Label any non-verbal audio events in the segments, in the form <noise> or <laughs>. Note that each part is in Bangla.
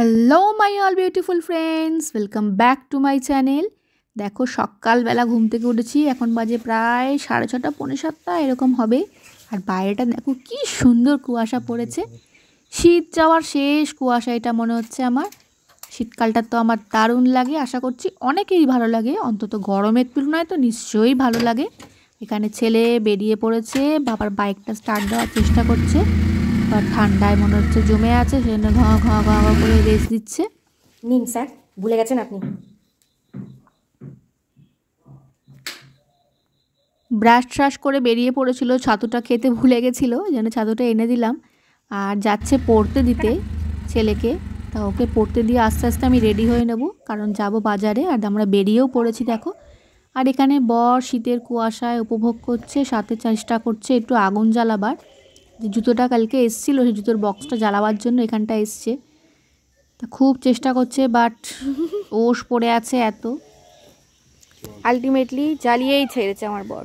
Hello my all beautiful friends welcome back to my channel দেখো সকালবেলা ঘুম থেকে উঠেছি এখন বাজে প্রায় সাড়ে ছটা পৌনে সাতটা এরকম হবে আর বাইরেটা দেখো কি সুন্দর কুয়াশা পড়েছে শীত যাওয়ার শেষ কুয়াশা এটা মনে হচ্ছে আমার শীতকালটা তো আমার দারুণ লাগে আশা করছি অনেকেই ভালো লাগে অন্তত গরমের তুলনায় তো নিশ্চয়ই ভালো লাগে এখানে ছেলে বেরিয়ে পড়েছে বাবার বাইকটা স্টার্ট দেওয়ার চেষ্টা করছে তার ঠান্ডায় মনে হচ্ছে জমে আছে সেজন্য ঘা ঘা ঘা ঘা করে রেস্ট দিচ্ছে নিন স্যার ভুলে গেছেন আপনি ব্রাশ ট্রাশ করে বেরিয়ে পড়েছিল ছাতুটা খেতে ভুলে গেছিল যেন ছাতুটা এনে দিলাম আর যাচ্ছে পড়তে দিতে ছেলেকে তা ওকে পড়তে দিয়ে আস্তে আস্তে আমি রেডি হয়ে নেব কারণ যাব বাজারে আর আমরা বেরিয়েও পড়েছি দেখো আর এখানে বর শীতের কুয়াশায় উপভোগ করছে সাথে চেষ্টা করছে একটু আগুন জ্বালাবার যে জুতোটা কালকে এসছিলো সেই জুতোর বক্সটা জ্বালাবার জন্য এখানটা এসছে তা খুব চেষ্টা করছে বাট ওষ পড়ে আছে এত আলটিমেটলি জ্বালিয়েই ছেড়েছে আমার বর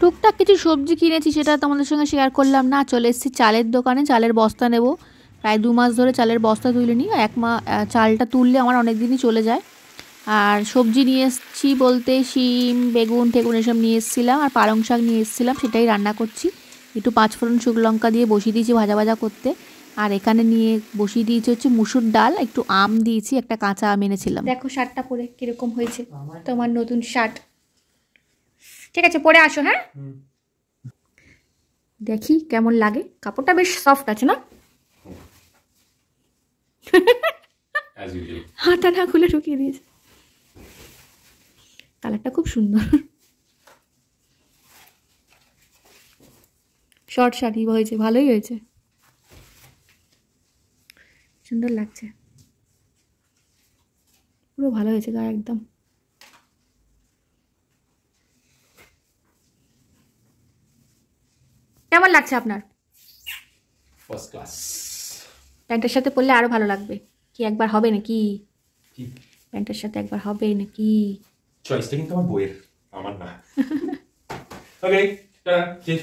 টুকটাক কিছু সবজি কিনেছি সেটা তোমাদের সঙ্গে শেয়ার করলাম না চলে এসেছি চালের দোকানে চালের বস্তা নেব প্রায় দু মাস ধরে চালের বস্তা তুলে নিই এক মা চালটা তুললে আমার অনেক দিনই চলে যায় আর সবজি নিয়ে এসেছি বলতে শিম বেগুন টেগুন এসব নিয়ে এসেছিলাম আর পালং শাক নিয়ে এসেছিলাম সেটাই রান্না করছি একটু পাঁচফোড়ন শুকনো লঙ্কা দিয়ে বসিয়ে দিয়েছি ভাজা ভাজা করতে আর এখানে নিয়ে বসিয়ে দিয়েছি হচ্ছে মুসুর ডাল একটু আম দিয়েছি একটা কাঁচা আম এনেছিলাম দেখো শার্টটা পরে কিরকম হয়েছে তোমার নতুন শার্ট ঠিক আছে পরে আসো হ্যাঁ দেখি কেমন লাগে কাপড়টা বেশ সফট আছে না হাতা না খুলে ঢুকিয়ে দিয়েছে কালারটা খুব সুন্দর শর্ট শাড়ি হয়েছে ভালোই হয়েছে সুন্দর লাগছে পুরো ভালো হয়েছে গায়ে একদম কেমন লাগছে আপনার ফার্স্ট ক্লাস প্যান্টের সাথে পরলে আরো ভালো লাগবে কি একবার হবে নাকি প্যান্টের সাথে একবার হবে নাকি চয়েসটা কিন্তু আমার বইয়ের আমার না ওকে <laughs> টাটা শেষ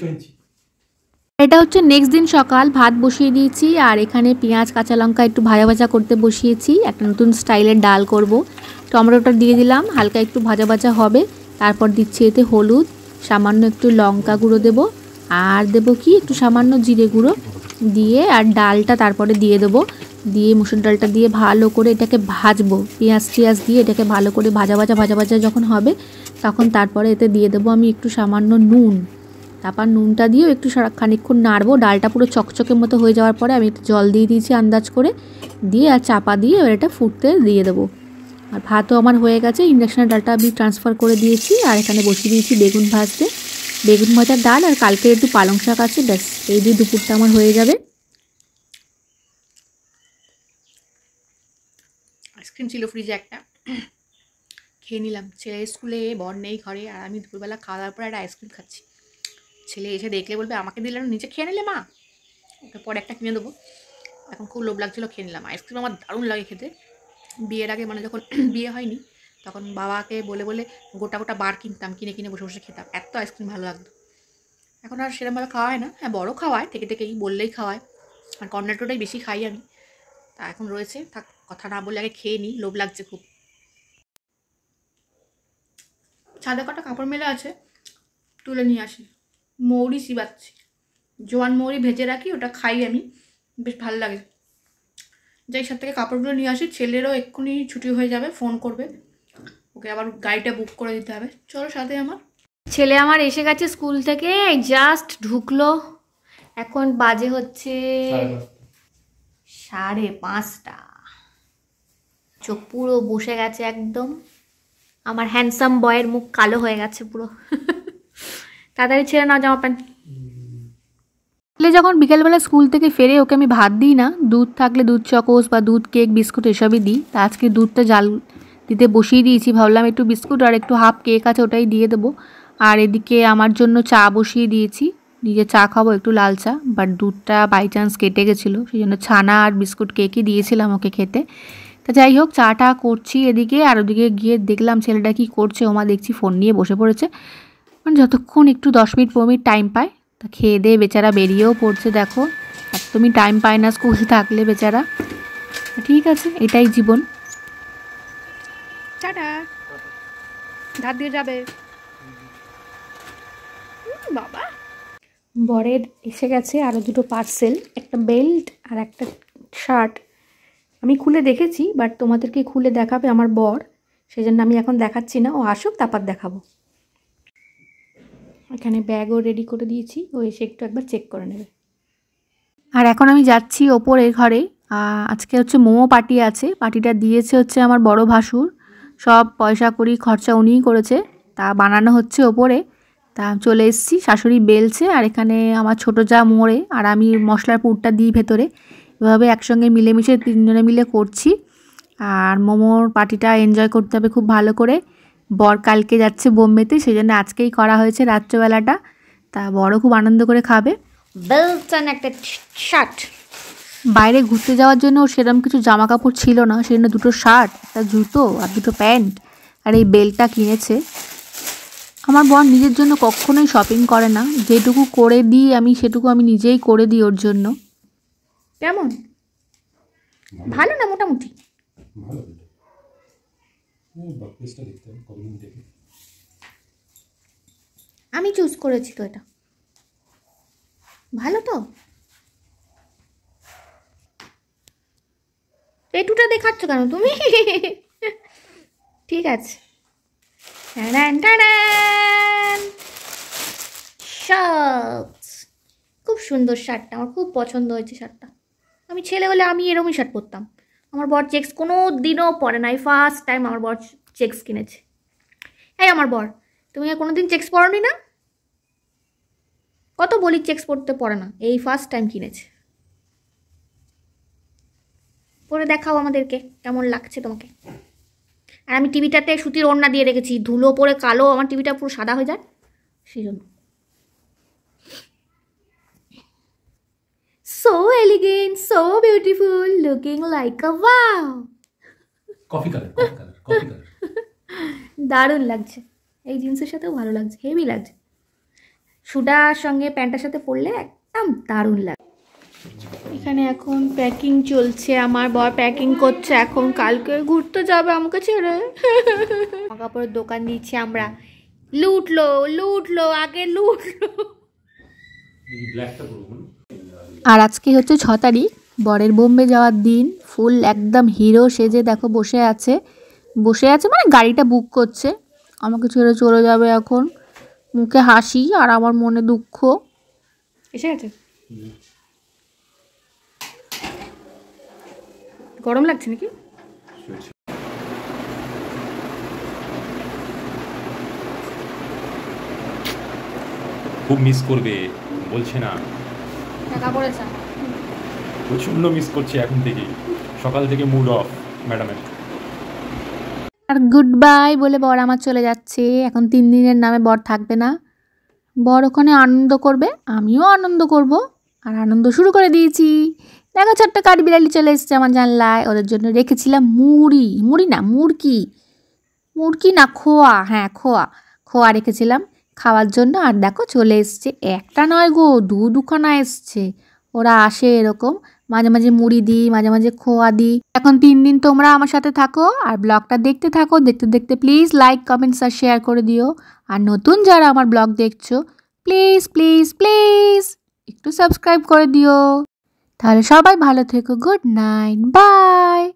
এটা হচ্ছে নেক্সট দিন সকাল ভাত বসিয়ে দিয়েছি আর এখানে পেঁয়াজ কাঁচা লঙ্কা একটু ভাজা ভাজা করতে বসিয়েছি একটা নতুন স্টাইলের ডাল করব। টমেটোটা দিয়ে দিলাম হালকা একটু ভাজা ভাজা হবে তারপর দিচ্ছি এতে হলুদ সামান্য একটু লঙ্কা গুঁড়ো দেব আর দেব কি একটু সামান্য জিরে গুঁড়ো দিয়ে আর ডালটা তারপরে দিয়ে দেব দিয়ে মুসুর ডালটা দিয়ে ভালো করে এটাকে ভাজবো পেঁয়াজ টিয়াজ দিয়ে এটাকে ভালো করে ভাজা ভাজা ভাজা ভাজা যখন হবে তখন তারপরে এতে দিয়ে দেবো আমি একটু সামান্য নুন তারপর নুনটা দিয়েও একটু সারা খানিক্ষণ নাড়বো ডালটা পুরো চকচকের মতো হয়ে যাওয়ার পরে আমি একটু জল দিয়ে দিয়েছি আন্দাজ করে দিয়ে আর চাপা দিয়ে এবার এটা ফুটতে দিয়ে দেবো আর ভাতও আমার হয়ে গেছে ইন্ডাকশানের ডালটা আমি ট্রান্সফার করে দিয়েছি আর এখানে বসিয়ে দিয়েছি বেগুন ভাজতে বেগুন ভাজার ডাল আর কালকে একটু পালং শাক আছে ব্যাস এই দিয়ে দুপুরটা আমার হয়ে যাবে আইসক্রিম ছিল ফ্রিজে একটা খেয়ে নিলাম ছেলে স্কুলে বর নেই ঘরে আর আমি দুপুরবেলা খাওয়া দাওয়ার পর একটা আইসক্রিম খাচ্ছি ছেলে এসে দেখলে বলবে আমাকে দিলে না খেয়ে নিলে মা ওকে পরে একটা কিনে দেবো এখন খুব লোভ লাগছিলো খেয়ে নিলাম আইসক্রিম আমার দারুণ লাগে খেতে বিয়ের আগে মানে যখন <clears throat> বিয়ে হয়নি তখন বাবাকে বলে বলে গোটা গোটা বার কিনতাম কিনে কিনে বসে বসে খেতাম এত আইসক্রিম ভালো লাগতো এখন আর সেরকমভাবে খাওয়া হয় না হ্যাঁ বড়ো খাওয়ায় থেকে থেকেই বললেই খাওয়ায় আর কর্নাটোটাই বেশি খাই আমি তা এখন রয়েছে থাক কথা না বলে আগে খেয়ে নিই লোভ লাগছে খুব ছাদে কটা কাপড় মেলা আছে তুলে নিয়ে আসি মৌরি চিবাচ্ছি জোয়ান মৌরি ভেজে রাখি ওটা খাই আমি বেশ ভালো লাগে যাই সাথে থেকে কাপড়গুলো নিয়ে আসি ছেলেরও এক্ষুনি ছুটি হয়ে যাবে ফোন করবে ওকে আবার গাড়িটা বুক করে দিতে হবে চলো সাথে আমার ছেলে আমার এসে গেছে স্কুল থেকে জাস্ট ঢুকলো এখন বাজে হচ্ছে সাড়ে পাঁচটা চোখ পুরো বসে গেছে একদম আমার হ্যান্ডসাম বয়ের মুখ কালো হয়ে গেছে পুরো তাড়াতাড়ি ছেড়ে নাও জামা প্যান্ট ছেলে যখন বিকেলবেলা স্কুল থেকে ফেরে ওকে আমি ভাত দিই না দুধ থাকলে দুধ চকোস বা দুধ কেক বিস্কুট এসবই দিই তা আজকে দুধটা জাল দিতে বসিয়ে দিয়েছি ভাবলাম একটু বিস্কুট আর একটু হাফ কেক আছে ওটাই দিয়ে দেবো আর এদিকে আমার জন্য চা বসিয়ে দিয়েছি নিজে চা খাবো একটু লাল চা বাট দুধটা বাই চান্স কেটে গেছিলো সেই জন্য ছানা আর বিস্কুট কেকই দিয়েছিলাম ওকে খেতে তা যাই হোক চাটা করছি এদিকে আর ওদিকে গিয়ে দেখলাম ছেলেটা কি করছে ওমা দেখছি ফোন নিয়ে বসে পড়েছে মানে যতক্ষণ একটু দশ মিনিট পনেরো মিনিট টাইম পায় তা খেয়ে দিয়ে বেচারা বেরিয়েও পড়ছে দেখো একদমই টাইম পায় না স্কুল থাকলে বেচারা ঠিক আছে এটাই জীবন যাবে বাবা বরের এসে গেছে আরও দুটো পার্সেল একটা বেল্ট আর একটা শার্ট আমি খুলে দেখেছি বাট তোমাদেরকে খুলে দেখাবে আমার বর সেই জন্য আমি এখন দেখাচ্ছি না ও আসুক তারপর দেখাবো এখানে ব্যাগও রেডি করে দিয়েছি ও এসে একটু একবার চেক করে নেবে আর এখন আমি যাচ্ছি ওপরের ঘরে আজকে হচ্ছে মোমো পার্টি আছে পার্টিটা দিয়েছে হচ্ছে আমার বড় ভাসুর সব পয়সা করি খরচা উনিই করেছে তা বানানো হচ্ছে ওপরে তা চলে এসেছি শাশুড়ি বেলছে আর এখানে আমার ছোটো যা মোড়ে আর আমি মশলার পুরটা দিই ভেতরে এভাবে একসঙ্গে মিলেমিশে তিনজনে মিলে করছি আর মোমোর পার্টিটা এনজয় করতে হবে খুব ভালো করে বর কালকে যাচ্ছে বোম্বেতে সেই জন্য আজকেই করা হয়েছে রাত্রেবেলাটা তা বড় খুব আনন্দ করে খাবে একটা শার্ট বাইরে ঘুরতে যাওয়ার জন্য সেরকম কিছু জামা কাপড় ছিল না সেই জন্য দুটো শার্ট একটা জুতো আর দুটো প্যান্ট আর এই বেলটা কিনেছে আমার বর নিজের জন্য কখনোই শপিং করে না যেটুকু করে দিই আমি সেটুকু আমি নিজেই করে দিই ওর জন্য কেমন ভালো না মোটামুটি দেখতে হবে দেখে আমি চুজ করেছি তো এটা ভালো তো পেটুটা দেখাচ্ছ কেন তুমি ঠিক আছে খুব সুন্দর শার্টটা আমার খুব পছন্দ হয়েছে শার্টটা আমি ছেলে হলে আমি এরকমই শার্ট পরতাম আমার বর চেক্স কোনো দিনও পরে নাই ফার্স্ট টাইম আমার বর চেক্স কিনেছে এই আমার বর তুমি কোনো দিন চেক্স পরনি না কত বলি চেক্স পড়তে পড়ে না এই ফার্স্ট টাইম কিনেছে পরে দেখাও আমাদেরকে কেমন লাগছে তোমাকে আর আমি টিভিটাতে সুতির ওড়না দিয়ে রেখেছি ধুলো পরে কালো আমার টিভিটা পুরো সাদা হয়ে যায় সেই জন্য so elegant, so beautiful, looking like a wow. Coffee colour coffee colour coffee colour দারুণ লাগছে এই জিন্সের সাথেও ভালো লাগছে হেভি লাগছে সুডার সঙ্গে প্যান্টের সাথে পরলে একদম দারুণ লাগে এখানে এখন প্যাকিং চলছে আমার বর প্যাকিং করছে এখন কালকে ঘুরতে যাবে আমাকে ছেড়ে <laughs> কাপড়ের দোকান দিচ্ছি আমরা লুটলো লুটলো আগে লুটলো আর আজকে হচ্ছে ছ তারিখ বরের বোম্বে যাওয়ার দিন ফুল একদম হিরো সেজে দেখো বসে আছে বসে আছে মানে গাড়িটা বুক করছে আমাকে ছেড়ে চলে যাবে এখন মুখে হাসি আর আমার মনে দুঃখ এসে গেছে গরম লাগছে নাকি খুব মিস করবে বলছে না মিস করছি এখন সকাল থেকে মুড অফ ম্যাডামের আর গুড বাই বলে বর আমার চলে যাচ্ছে এখন তিন দিনের নামে বর থাকবে না বর ওখানে আনন্দ করবে আমিও আনন্দ করব আর আনন্দ শুরু করে দিয়েছি দেখো ছোট্ট কাঠ বিড়ালি চলে এসেছে আমার জানলায় ওদের জন্য রেখেছিলাম মুড়ি মুড়ি না মুরকি মুরকি না খোয়া হ্যাঁ খোয়া খোয়া রেখেছিলাম খাওয়ার জন্য আর দেখো চলে এসছে একটা নয় গো দু দুখানা এসছে ওরা আসে এরকম মাঝে মাঝে মুড়ি দিই মাঝে মাঝে খোয়া দিই এখন তিন দিন তোমরা আমার সাথে থাকো আর ব্লগটা দেখতে থাকো দেখতে দেখতে প্লিজ লাইক কমেন্টস আর শেয়ার করে দিও আর নতুন যারা আমার ব্লগ দেখছো প্লিজ প্লিজ প্লিজ একটু সাবস্ক্রাইব করে দিও তাহলে সবাই ভালো থেকো গুড নাইট বাই